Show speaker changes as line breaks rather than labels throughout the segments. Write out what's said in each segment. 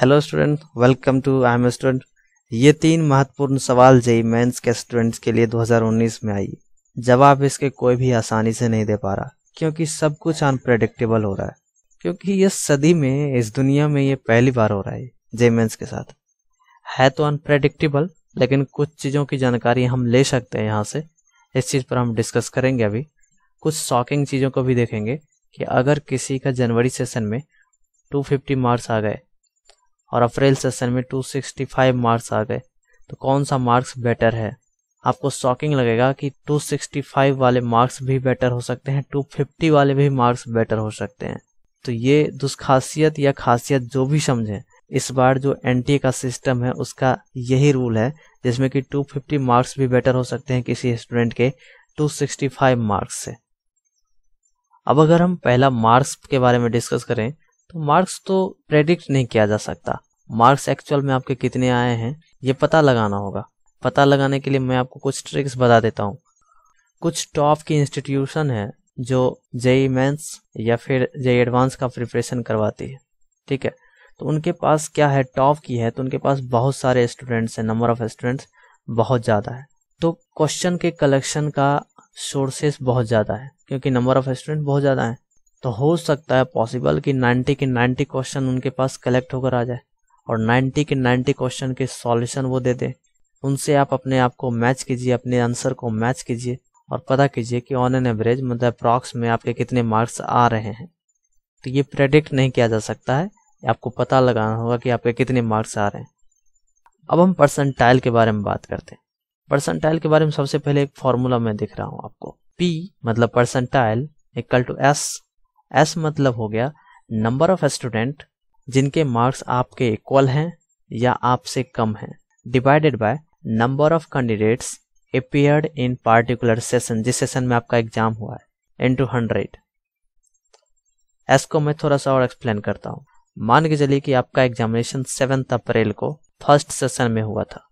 hello student welcome to I am student ये तीन महत्वपूर्ण सवाल जेई मेंस के स्टूडेंट्स के लिए 2019 में आई जवाब इसके कोई भी आसानी से नहीं दे पा रहा क्योंकि सब कुछ अनप्रेडिक्टेबल हो रहा है क्योंकि ये सदी में इस दुनिया में ये पहली बार हो रहा है जेई मेंस के साथ है तो अनप्रेडिक्टेबल लेकिन कुछ चीज़ों की जानकारी हम ले सकते हैं यहाँ से इस चीज़ पर हम डिस्कस करेंगे अभी कुछ शॉकिंग चीज़ों को भी देखेंगे कि अगर किसी का जनवरी सेशन में 250 मार्क्स आ गए और अप्रैल सेशन में 265 मार्क्स आ गए तो कौन सा मार्क्स बेटर है आपको शॉकिंग लगेगा कि 265 वाले मार्क्स भी बेटर हो सकते हैं 250 वाले भी मार्क्स बेटर हो सकते हैं तो ये दुष्खासियत या खासियत जो भी समझें इस बार जो एनटीए का सिस्टम है उसका यही रूल है जिसमें कि 250 मार्क्स भी बेटर हो सकते हैं किसी स्टूडेंट के 265 मार्क्स से अब अगर हम पहला मार्क्स के बारे में डिस्कस करें तो मार्क्स तो प्रेडिक्ट नहीं किया जा सकता मार्क्स एक्चुअल में आपके कितने आए हैं ये पता लगाना होगा पता लगाने के लिए मैं आपको कुछ ट्रिक्स बता देता हूँ कुछ टॉप की इंस्टीट्यूशन है जो जेई मेंस या फिर जेई एडवांस का प्रिपरेशन करवाती है ठीक है तो उनके पास क्या है टॉप की है तो उनके पास बहुत सारे स्टूडेंट्स हैं नंबर ऑफ स्टूडेंट्स बहुत ज़्यादा है तो क्वेश्चन के कलेक्शन का सोर्सेस बहुत ज़्यादा है क्योंकि नंबर ऑफ स्टूडेंट बहुत ज़्यादा है तो हो सकता है पॉसिबल कि 90 के 90 क्वेश्चन उनके पास कलेक्ट होकर आ जाए और 90 के 90 क्वेश्चन के सॉल्यूशन वो दे दें उनसे आप अपने आप को मैच कीजिए अपने आंसर को मैच कीजिए और पता कीजिए कि ऑन एन एवरेज मतलब अप्रॉक्स में आपके कितने मार्क्स आ रहे हैं तो ये प्रेडिक्ट नहीं किया जा सकता है आपको पता लगाना होगा कि आपके कितने मार्क्स आ रहे हैं अब हम परसेंटाइल के बारे में बात करते हैं परसेंटाइल के बारे में सबसे पहले एक फॉर्मूला में दिख रहा हूँ आपको पी मतलब percentile equal to S S मतलब हो गया नंबर ऑफ स्टूडेंट जिनके मार्क्स आपके इक्वल हैं या आपसे कम हैं divided by number of candidates appeared in particular session जिस सेशन में आपका एग्जाम हुआ है इन टू हंड्रेड एस को मैं थोड़ा सा और एक्सप्लेन करता हूँ मान के चलिए कि आपका एग्जामिनेशन सेवेंथ अप्रैल को फर्स्ट सेशन में हुआ था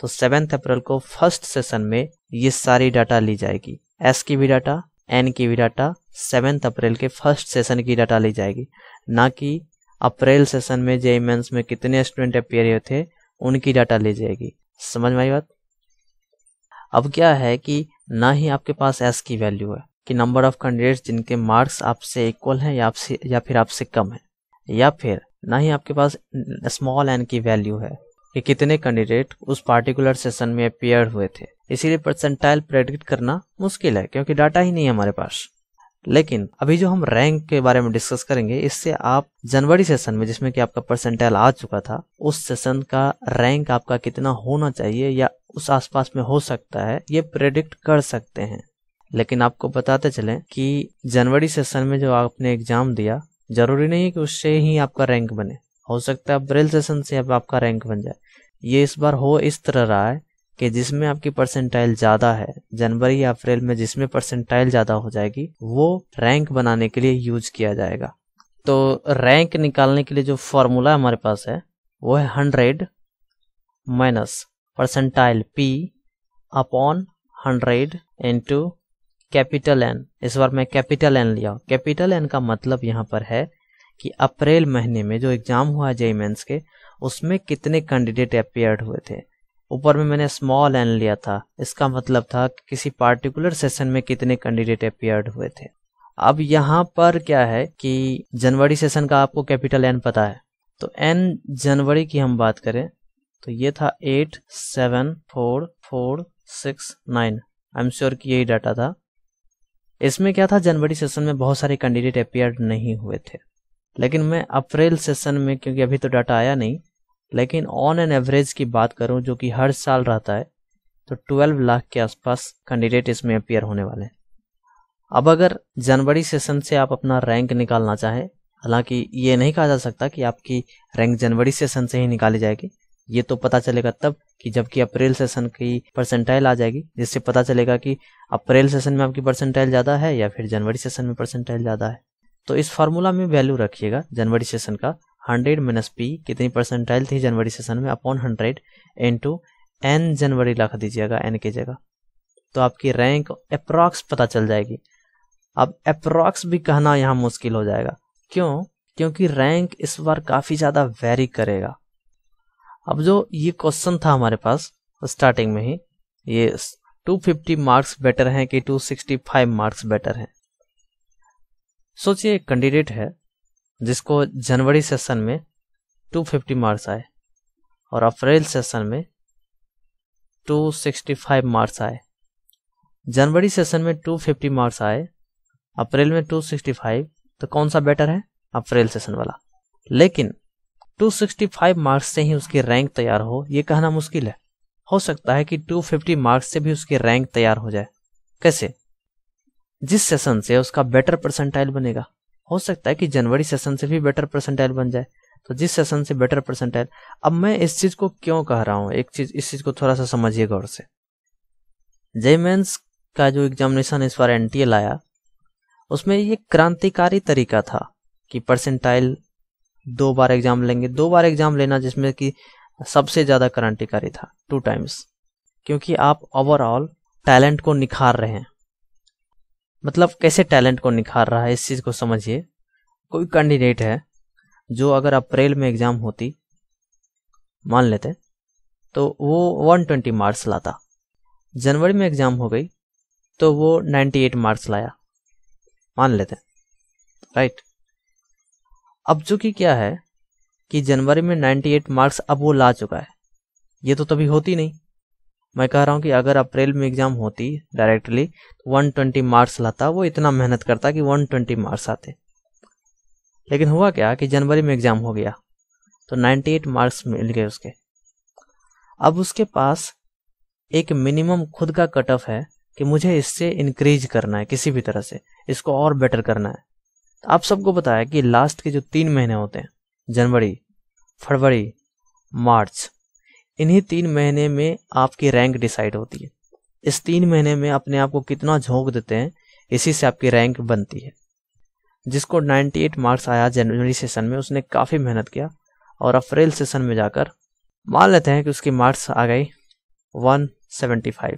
तो सेवेंथ अप्रैल को फर्स्ट सेशन में ये सारी डाटा ली जाएगी एस की भी डाटा एन की भी डाटा सेवेंथ अप्रैल के फर्स्ट सेशन की डाटा ली जाएगी ना कि अप्रैल सेशन में जे में कितने स्टूडेंट अपेयर हुए थे उनकी डाटा ली जाएगी समझ में आई बात अब क्या है कि ना ही आपके पास एस की वैल्यू है कि नंबर ऑफ कैंडिडेट्स जिनके मार्क्स आपसे इक्वल हैं या आपसे या फिर आपसे कम है या फिर ना ही आपके पास स्मॉल एन की वैल्यू है कि कितने कैंडिडेट उस पार्टिकुलर सेशन में अपेयर हुए थे इसीलिए परसेंटाइल प्रेडिक्ट करना मुश्किल है क्योंकि डाटा ही नहीं है हमारे पास लेकिन अभी जो हम रैंक के बारे में डिस्कस करेंगे इससे आप जनवरी सेशन में जिसमें कि आपका परसेंटाइल आ चुका था उस सेशन का रैंक आपका कितना होना चाहिए या उस आसपास में हो सकता है ये प्रेडिक्ट कर सकते हैं लेकिन आपको बताते चले कि जनवरी सेशन में जो आपने एग्जाम दिया जरूरी नहीं है कि उससे ही आपका रैंक बने हो सकता है अप्रैल सेशन से अब आपका रैंक बन जाए ये इस बार हो इस तरह रहा है कि जिसमें आपकी परसेंटाइल ज़्यादा है जनवरी या अप्रैल में जिसमें परसेंटाइल ज़्यादा हो जाएगी वो रैंक बनाने के लिए यूज किया जाएगा तो रैंक निकालने के लिए जो फॉर्मूला हमारे पास है वो है hundred minus percentile P upon hundred into capital N इस बार मैं कैपिटल एन लिया कैपिटल एन का मतलब यहां पर है कि अप्रैल महीने में जो एग्जाम हुआ जय मेन्स के उसमें कितने कैंडिडेट अपेयर हुए थे ऊपर में मैंने स्मॉल एन लिया था इसका मतलब था कि किसी पार्टिकुलर सेशन में कितने कैंडिडेट अपियर्ड हुए थे अब यहाँ पर क्या है कि जनवरी सेशन का आपको कैपिटल एन पता है तो एन जनवरी की हम बात करें तो ये था eight seven four four six nine I am sure कि यही डाटा था इसमें क्या था जनवरी सेशन में बहुत सारे कैंडिडेट अपियर नहीं हुए थे लेकिन मैं अप्रैल सेशन में क्योंकि अभी तो डाटा आया नहीं लेकिन ऑन एन एवरेज की बात करूं जो कि हर साल रहता है तो 12 लाख के आसपास कैंडिडेट इसमें अपियर होने वाले हैं अब अगर जनवरी सेशन से आप अपना रैंक निकालना चाहें हालांकि ये नहीं कहा जा सकता कि आपकी रैंक जनवरी सेशन से ही निकाली जाएगी ये तो पता चलेगा तब कि जबकि अप्रैल सेशन की परसेंटाइल आ जाएगी जिससे पता चलेगा कि अप्रैल सेशन में आपकी परसेंटाइल ज़्यादा है या फिर जनवरी सेशन में परसेंटाइल ज़्यादा है तो इस फार्मूला में वैल्यू रखिएगा जनवरी सेशन का हंड्रेड माइनस पी कितनी परसेंटाइल थी जनवरी सेशन में अपॉन हंड्रेड इंटू एन जनवरी लाख दीजिएगा एन की जगह तो आपकी रैंक अप्रॉक्स पता चल जाएगी अब अप्रॉक्स भी कहना यहाँ मुश्किल हो जाएगा क्यों क्योंकि रैंक इस बार काफ़ी ज़्यादा वेरी करेगा अब जो ये क्वेश्चन था हमारे पास स्टार्टिंग में ही ये 250 मार्क्स बेटर हैं कि 265 मार्क्स बेटर हैं सोचिए कैंडिडेट है जिसको जनवरी सेशन में 250 मार्क्स आए और अप्रैल सेशन में 265 मार्क्स आए जनवरी सेशन में 250 मार्क्स आए अप्रैल में 265 तो कौन सा बेटर है अप्रैल सेशन वाला लेकिन 265 मार्क्स से ही उसकी रैंक तैयार हो ये कहना मुश्किल है हो सकता है कि 250 मार्क्स से भी उसकी रैंक तैयार हो जाए कैसे जिस सेशन से उसका बेटर परसेंटाइल बनेगा हो सकता है कि जनवरी सेशन से भी बेटर परसेंटाइल बन जाए तो जिस सेशन से बेटर परसेंटाइल अब मैं इस चीज को क्यों कह रहा हूं एक चीज इस चीज को थोड़ा सा समझिए गौर से जे मेन्स का जो एग्जामिनेशन इस बार एनटीए आया उसमें ये क्रांतिकारी तरीका था कि परसेंटाइल दो बार एग्जाम लेंगे दो बार एग्जाम लेना जिसमें कि सबसे ज्यादा क्रांतिकारी था टू टाइम्स क्योंकि आप ओवरऑल टैलेंट को निखार रहे हैं मतलब कैसे टैलेंट को निखार रहा है इस चीज़ को समझिए कोई कैंडिडेट है जो अगर अप्रैल में एग्ज़ाम होती मान लेते तो वो 120 मार्क्स लाता जनवरी में एग्ज़ाम हो गई तो वो 98 मार्क्स लाया मान लेते राइट अब जो कि क्या है कि जनवरी में 98 मार्क्स अब वो ला चुका है ये तो तभी होती नहीं मैं कह रहा हूँ कि अगर अप्रैल में एग्जाम होती डायरेक्टली 120 मार्क्स लाता वो इतना मेहनत करता कि 120 मार्क्स आते लेकिन हुआ क्या कि जनवरी में एग्जाम हो गया तो 98 मार्क्स मिल गए उसके अब उसके पास एक मिनिमम खुद का कट ऑफ है कि मुझे इससे इंक्रीज करना है किसी भी तरह से इसको और बेटर करना है तो आप सबको बताया कि लास्ट के जो तीन महीने होते हैं जनवरी फरवरी मार्च इन्हीं तीन महीने में आपकी रैंक डिसाइड होती है इस तीन महीने में अपने आप को कितना झोंक देते हैं इसी से आपकी रैंक बनती है जिसको 98 मार्क्स आया जनवरी सेशन में उसने काफ़ी मेहनत किया और अप्रैल सेशन में जाकर मान लेते हैं कि उसकी मार्क्स आ गई 175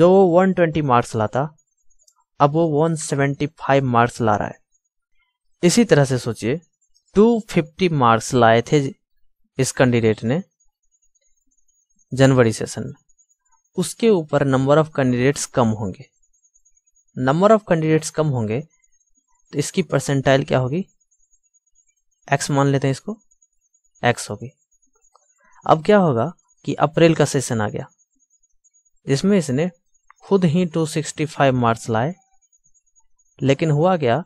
जो वो 120 मार्क्स लाता अब वो 175 मार्क्स ला रहा है इसी तरह से सोचिए 250 मार्क्स लाए थे इस कैंडिडेट ने जनवरी सेशन में उसके ऊपर नंबर ऑफ कैंडिडेट्स कम होंगे नंबर ऑफ कैंडिडेट्स कम होंगे तो इसकी परसेंटाइल क्या होगी एक्स मान लेते हैं इसको एक्स होगी अब क्या होगा कि अप्रैल का सेशन आ गया जिसमें इसने खुद ही 265 मार्क्स लाए लेकिन हुआ क्या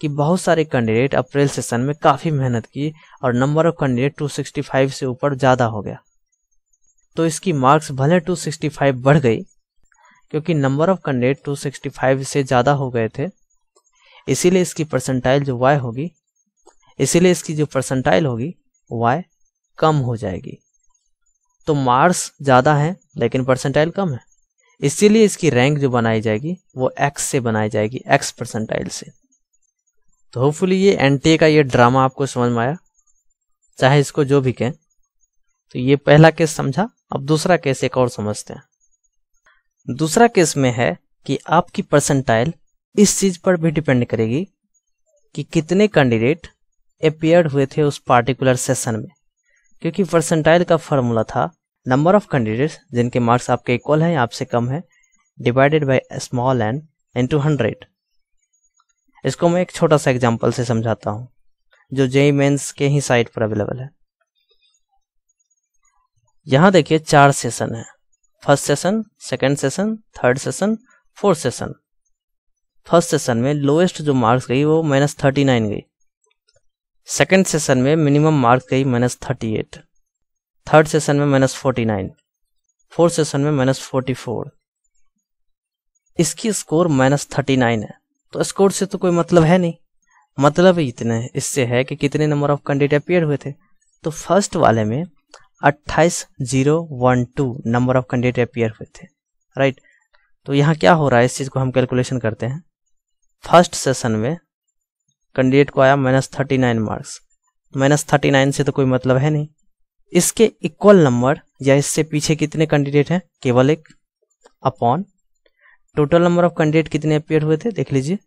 कि बहुत सारे कैंडिडेट अप्रैल सेशन में काफ़ी मेहनत की और नंबर ऑफ कैंडिडेट 265 से ऊपर ज़्यादा हो गया तो इसकी मार्क्स भले 265 बढ़ गई क्योंकि नंबर ऑफ कैंडिडेट 265 से ज़्यादा हो गए थे इसीलिए इसकी परसेंटाइल जो वाई होगी इसीलिए इसकी जो परसेंटाइल होगी वाई कम हो जाएगी तो मार्क्स ज़्यादा हैं लेकिन परसेंटाइल कम है इसीलिए इसकी रैंक जो बनाई जाएगी वो एक्स से बनाई जाएगी एक्स परसेंटाइल से तो होपफुली ये एनटीए का ये ड्रामा आपको समझ में आया चाहे इसको जो भी कहें तो ये पहला केस समझा अब दूसरा केस एक और समझते हैं दूसरा केस में है कि आपकी परसेंटाइल इस चीज पर भी डिपेंड करेगी कि कितने कैंडिडेट अपियर्ड हुए थे उस पार्टिकुलर सेशन में क्योंकि परसेंटाइल का फॉर्मूला था नंबर ऑफ कैंडिडेट्स जिनके मार्क्स आपके इक्वल हैं आपसे कम है divided by small N to hundred इसको मैं एक छोटा सा एग्जाम्पल से समझाता हूं जो जेई मेन्स के ही साइट पर अवेलेबल है यहां देखिए चार सेशन है first session second session third session fourth session first session में लोएस्ट जो मार्क्स गई वो माइनस थर्टी नाइन गई सेकेंड सेशन में मिनिमम मार्क्स गई minus thirty eight third session में minus forty nine fourth session में माइनस फोर्टी फोर इसकी स्कोर माइनस थर्टी नाइन है तो स्कोर से तो कोई मतलब है नहीं मतलब इतने इससे है कि कितने नंबर ऑफ कैंडिडेट अपियर हुए थे तो फर्स्ट वाले में अट्ठाईस zero one two number of candidate appear हुए थे राइट तो यहाँ क्या हो रहा है इस चीज़ को हम कैलकुलेशन करते हैं फर्स्ट सेशन में कैंडिडेट को आया minus thirty nine marks minus thirty nine से तो कोई मतलब है नहीं इसके इक्वल नंबर या इससे पीछे कितने कैंडिडेट हैं केवल एक upon total number of candidate कितने अपियर हुए थे देख लीजिए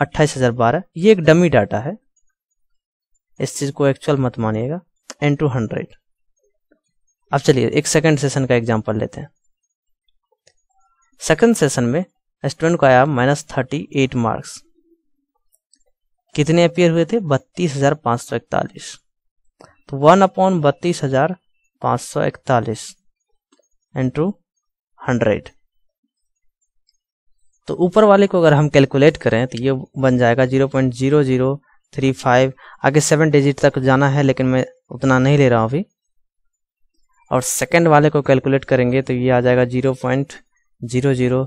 अट्ठाईस हजार बारह ये एक डमी डाटा है इस चीज को एक्चुअल मत मानिएगा एन टू हंड्रेड अब चलिए एक सेकंड सेशन का एग्जांपल लेते हैं सेकंड सेशन में स्टूडेंट को आया माइनस थर्टी एट मार्क्स कितने अपियर हुए थे बत्तीस हजार पांच सौ इकतालीस तो वन अपॉन बत्तीस हजार पांच सौ इकतालीस इंटू हंड्रेड तो ऊपर वाले को अगर हम कैलकुलेट करें तो ये बन जाएगा zero point zero zero three five आगे सेवन डिजिट तक जाना है लेकिन मैं उतना नहीं ले रहा हूं अभी और सेकंड वाले को कैलकुलेट करेंगे तो ये आ जाएगा zero point zero zero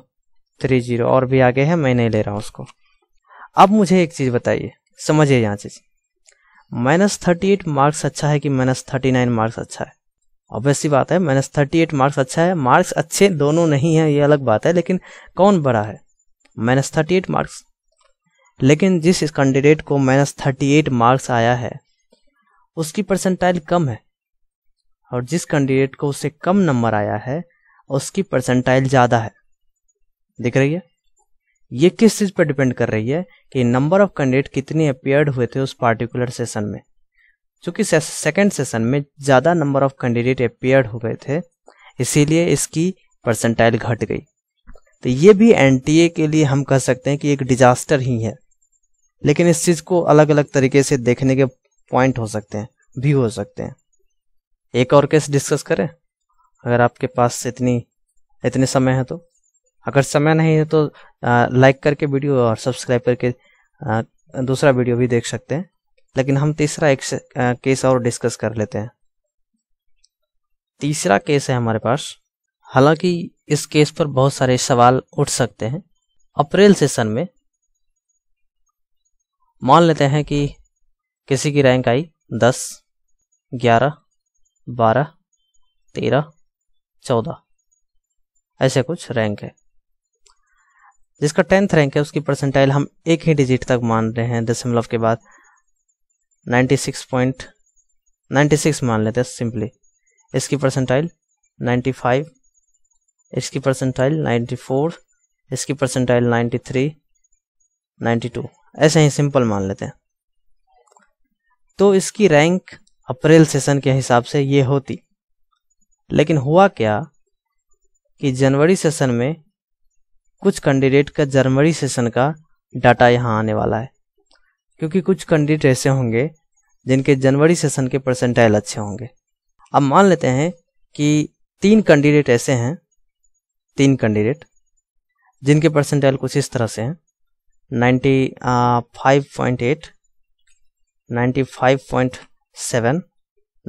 three zero और भी आगे है मैं नहीं ले रहा हूँ उसको अब मुझे एक चीज़ बताइए समझिए यहाँ चीज़ माइनस थर्टी एट मार्क्स अच्छा है कि माइनस थर्टी नाइन मार्क्स अच्छा है ऑब्वियस बात है माइनस थर्टी एट मार्क्स अच्छा है मार्क्स अच्छे दोनों नहीं है ये अलग बात है लेकिन कौन बड़ा है माइनस थर्टी एट मार्क्स लेकिन जिस कैंडिडेट को माइनस थर्टी एट मार्क्स आया है उसकी परसेंटाइल कम है और जिस कैंडिडेट को उससे कम नंबर आया है उसकी परसेंटाइल ज़्यादा है दिख रही है ये किस चीज़ पर डिपेंड कर रही है कि नंबर ऑफ कैंडिडेट कितने अपेयर्ड हुए थे उस पार्टिकुलर सेशन में चूंकि सेकेंड सेशन में ज़्यादा नंबर ऑफ कैंडिडेट अपेयर्ड हो गए थे इसीलिए इसकी परसेंटाइल घट गई तो ये भी एन के लिए हम कह सकते हैं कि एक डिजास्टर ही है लेकिन इस चीज़ को अलग अलग तरीके से देखने के पॉइंट हो सकते हैं व्यू हो सकते हैं एक और केस डिस्कस करें अगर आपके पास इतनी इतने समय है तो अगर समय नहीं है तो लाइक करके वीडियो और सब्सक्राइब करके आ, दूसरा वीडियो भी देख सकते हैं लेकिन हम तीसरा एक केस और डिस्कस कर लेते हैं तीसरा केस है हमारे पास हालांकि इस केस पर बहुत सारे सवाल उठ सकते हैं अप्रैल सेशन में मान लेते हैं कि किसी की रैंक आई दस ग्यारह बारह तेरह चौदह ऐसे कुछ रैंक है जिसका टेंथ रैंक है उसकी परसेंटाइल हम एक ही डिजिट तक मान रहे हैं दशमलव के बाद सिक्स पॉइंट सिक्स मान लेते हैं सिंपली इसकी परसेंटाइल 95 इसकी परसेंटाइल 94 इसकी परसेंटाइल 93 92 ऐसे ही सिंपल मान लेते हैं तो इसकी रैंक अप्रैल सेशन के हिसाब से ये होती लेकिन हुआ क्या कि जनवरी सेशन में कुछ कैंडिडेट का जनवरी सेशन का डाटा यहाँ आने वाला है क्योंकि कुछ कैंडिडेट ऐसे होंगे जिनके जनवरी सेशन के परसेंटाइल अच्छे होंगे अब मान लेते हैं कि तीन कैंडिडेट ऐसे हैं तीन कैंडिडेट जिनके परसेंटाइल कुछ इस तरह से हैं ninety five point eight ninety five point seven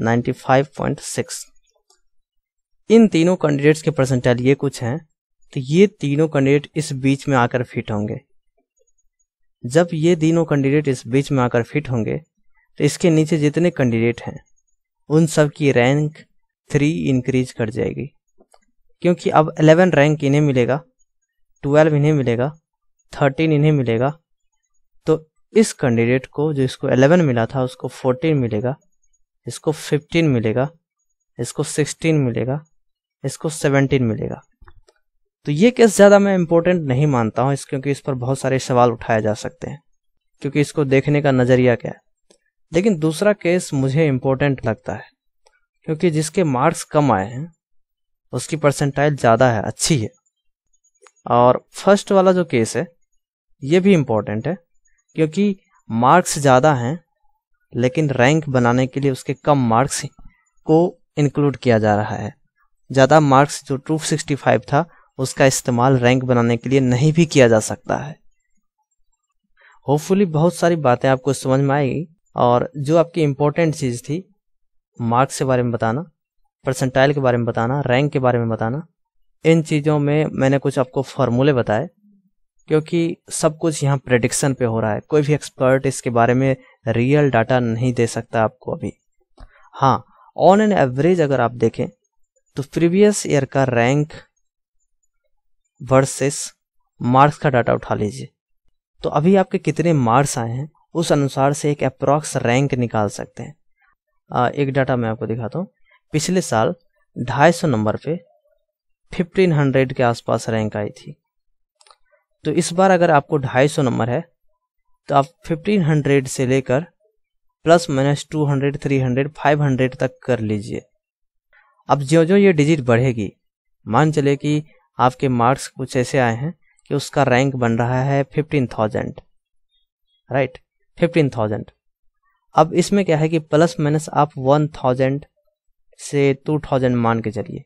ninety five point six इन तीनों कैंडिडेट्स के परसेंटाइल ये कुछ हैं तो ये तीनों कैंडिडेट इस बीच में आकर फिट होंगे जब ये तीनों कैंडिडेट इस बीच में आकर फिट होंगे तो इसके नीचे जितने कैंडिडेट हैं उन सब की रैंक थ्री इंक्रीज कर जाएगी क्योंकि अब एलेवन रैंक इन्हें मिलेगा ट्वेल्व इन्हें मिलेगा थर्टीन इन्हें मिलेगा तो इस कैंडिडेट को जो इसको 11 मिला था उसको 14 मिलेगा इसको 15 मिलेगा इसको 16 मिलेगा इसको 17 मिलेगा तो ये केस ज़्यादा मैं इम्पोर्टेंट नहीं मानता हूँ इस क्योंकि इस पर बहुत सारे सवाल उठाए जा सकते हैं क्योंकि इसको देखने का नज़रिया क्या है लेकिन दूसरा केस मुझे इम्पोर्टेंट लगता है क्योंकि जिसके मार्क्स कम आए हैं उसकी परसेंटाइल ज़्यादा है अच्छी है और फर्स्ट वाला जो केस है ये भी इम्पोर्टेंट है क्योंकि मार्क्स ज़्यादा हैं लेकिन रैंक बनाने के लिए उसके कम मार्क्स को इंक्लूड किया जा रहा है ज़्यादा मार्क्स जो 265 था उसका इस्तेमाल रैंक बनाने के लिए नहीं भी किया जा सकता है होपफुली बहुत सारी बातें आपको समझ में आएगी और जो आपकी इम्पोर्टेंट चीज़ थी मार्क्स के बारे में बताना परसेंटाइल के बारे में बताना रैंक के बारे में बताना इन चीज़ों में मैंने कुछ आपको फॉर्मूले बताए क्योंकि सब कुछ यहाँ प्रेडिक्शन पे हो रहा है कोई भी एक्सपर्ट इसके बारे में रियल डाटा नहीं दे सकता आपको अभी हाँ ऑन एन एवरेज अगर आप देखें तो प्रीवियस ईयर का रैंक वर्सेस मार्क्स का डाटा उठा लीजिए तो अभी आपके कितने मार्क्स आए हैं उस अनुसार से एक अप्रॉक्स रैंक निकाल सकते हैं आ, एक डाटा मैं आपको दिखाता हूँ पिछले साल 250 नंबर पे 1500 के आसपास रैंक आई थी तो इस बार अगर आपको 250 नंबर है तो आप 1500 से लेकर प्लस माइनस 200, 300, 500 तक कर लीजिए अब जो जो ये डिजिट बढ़ेगी मान चले कि आपके मार्क्स कुछ ऐसे आए हैं कि उसका रैंक बन रहा है 15,000 राइट 15,000 अब इसमें क्या है कि प्लस माइनस आप 1,000 से 2,000 मान के चलिए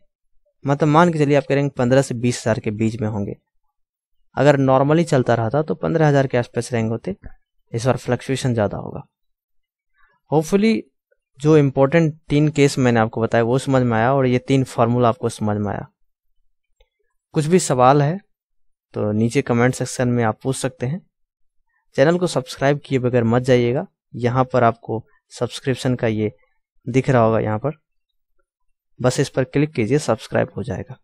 मतलब मान के चलिए आपके रैंक पंद्रह से हजार के बीच में होंगे अगर नॉर्मली चलता रहता तो पंद्रह हज़ार के आसपास रैंक होते इस बार फ्लक्चुएशन ज़्यादा होगा होपफुली जो इम्पोर्टेंट तीन केस मैंने आपको बताया वो समझ में आया और ये तीन फार्मूला आपको समझ में आया कुछ भी सवाल है तो नीचे कमेंट सेक्शन में आप पूछ सकते हैं चैनल को सब्सक्राइब किए बगैर मत जाइएगा यहाँ पर आपको सब्सक्रिप्शन का ये दिख रहा होगा यहाँ पर बस इस पर क्लिक कीजिए सब्सक्राइब हो जाएगा